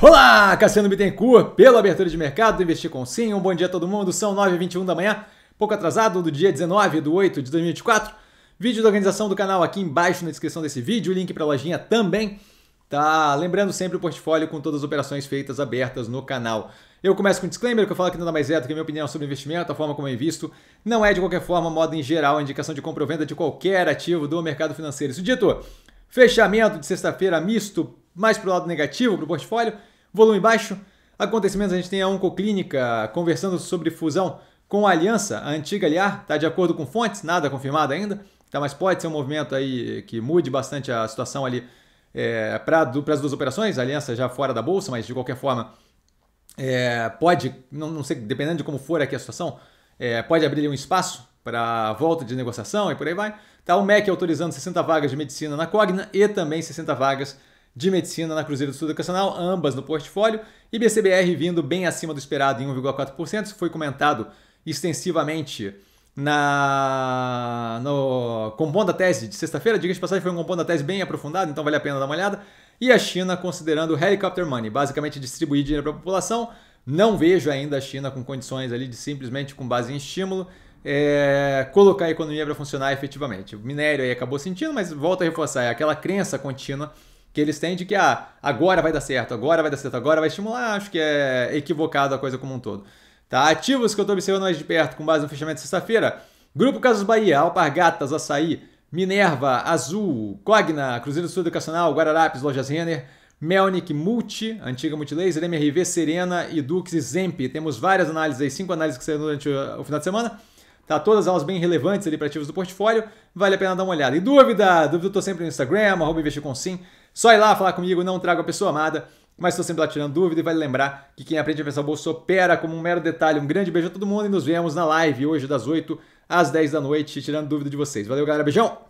Olá, Cassiano Bittencourt, pela abertura de mercado do Investir com Sim. Um bom dia a todo mundo, são 9h21 da manhã, pouco atrasado, do dia 19 de 8 de 2024. Vídeo da organização do canal aqui embaixo na descrição desse vídeo, link para a lojinha também. Tá lembrando sempre o portfólio com todas as operações feitas abertas no canal. Eu começo com um disclaimer que eu falo que nada mais é do que a minha opinião sobre investimento, a forma como eu é invisto. Não é de qualquer forma, modo em geral, a indicação de compra ou venda de qualquer ativo do mercado financeiro. Isso dito, fechamento de sexta-feira misto mais para o lado negativo, para o portfólio. Volume baixo. Acontecimentos, a gente tem a Oncoclínica conversando sobre fusão com a Aliança, a antiga Aliar, está de acordo com fontes, nada confirmado ainda, tá? mas pode ser um movimento aí que mude bastante a situação ali é, para as duas operações, a Aliança já fora da Bolsa, mas de qualquer forma é, pode, não, não, sei, dependendo de como for aqui a situação, é, pode abrir um espaço para volta de negociação e por aí vai. Tá o MEC autorizando 60 vagas de medicina na Cogna e também 60 vagas de Medicina na Cruzeiro do Sul Educacional, ambas no portfólio, ibcbr vindo bem acima do esperado em 1,4%, isso foi comentado extensivamente na no compondo da tese de sexta-feira, diga de passagem, foi um compondo da tese bem aprofundado, então vale a pena dar uma olhada. E a China considerando o helicopter money, basicamente distribuir dinheiro para a população. Não vejo ainda a China com condições ali de simplesmente com base em estímulo é, colocar a economia para funcionar efetivamente. O minério aí acabou sentindo, mas volta a reforçar é aquela crença contínua que eles têm de que ah, agora vai dar certo, agora vai dar certo, agora vai estimular, acho que é equivocado a coisa como um todo. Tá? Ativos que eu estou observando mais de perto com base no fechamento de sexta-feira. Grupo Casas Bahia, Alpargatas, Açaí, Minerva, Azul, Cogna, Cruzeiro Sul Educacional, Guararapes, Lojas Renner, Melnick, Multi, antiga Multilaser, MRV, Serena, Edux e Zemp. Temos várias análises aí, cinco análises que saíram durante o final de semana. Tá todas elas bem relevantes ali para ativos do portfólio, vale a pena dar uma olhada. E dúvida? Dúvida eu tô sempre no Instagram, arroba investir com sim. Só ir lá falar comigo, não trago a pessoa amada, mas estou sempre lá tirando dúvida e vale lembrar que quem aprende a pensar o bolso opera como um mero detalhe. Um grande beijo a todo mundo e nos vemos na live hoje das 8 às 10 da noite, tirando dúvida de vocês. Valeu, galera. Beijão!